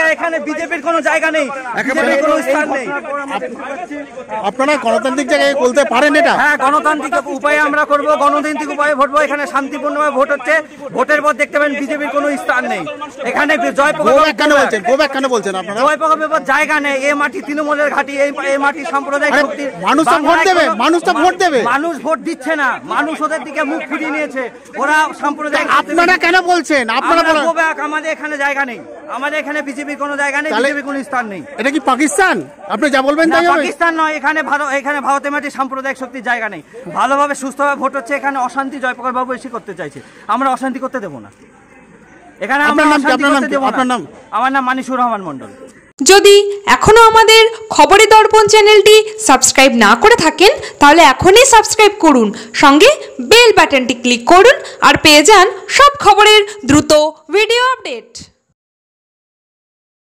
জায়গা এখানে বিজেপির কোনো জায়গা নেই কোনো স্থান নেই আপনারা গণতান্ত্রিক জায়গায় বলতে পারেন এটা হ্যাঁ গণতান্ত্রিক উপায়ে আমরা করব গণতান্ত্রিক উপায়ে ভোট এখানে শান্তিপূর্ণভাবে ভোট হচ্ছে ভোটের পর দেখতে পাবেন বিজেপির কোনো স্থান নেই এখানে জয়প্রকাশ কেন বলছেন বলছেন আপনারা জয়প্রকাশ ব্যাপার জায়গা নেই এই মাটি তৃণমূলের ঘাটি এই মাটি মানুষ তো ভোট দেবে মানুষ তো ভোট দেবে মানুষ ভোট দিচ্ছে না মানুষ ওদের দিকে মুখ ফিরিয়ে নিয়েছে ওরা সাম্প্রদায়িক আপনারা কেন বলছেন আপনারা আমাদের এখানে জায়গা নেই আমাদের এখানে বিজেপি বিজেপি জায়গা নেই বিজেপি স্থান নেই এটা কি পাকিস্তান আপনি যা বলবেন তাই পাকিস্তান নয় এখানে ভারত এখানে মাটি সাম্প্রদায়িক শক্তির জায়গা নেই ভালোভাবে সুস্থভাবে ভোট হচ্ছে এখানে অশান্তি জয়প্রকাশ বাবু এসে করতে চাইছে আমরা অশান্তি করতে না এখানে আমরা আমার নাম মানিসুর রহমান যদি এখনো আমাদের খবরে দর্পণ চ্যানেলটি সাবস্ক্রাইব না করে থাকেন তাহলে এখনই সাবস্ক্রাইব করুন সঙ্গে বেল বাটনটি ক্লিক করুন আর পেয়ে যান সব খবরের দ্রুত ভিডিও আপডেট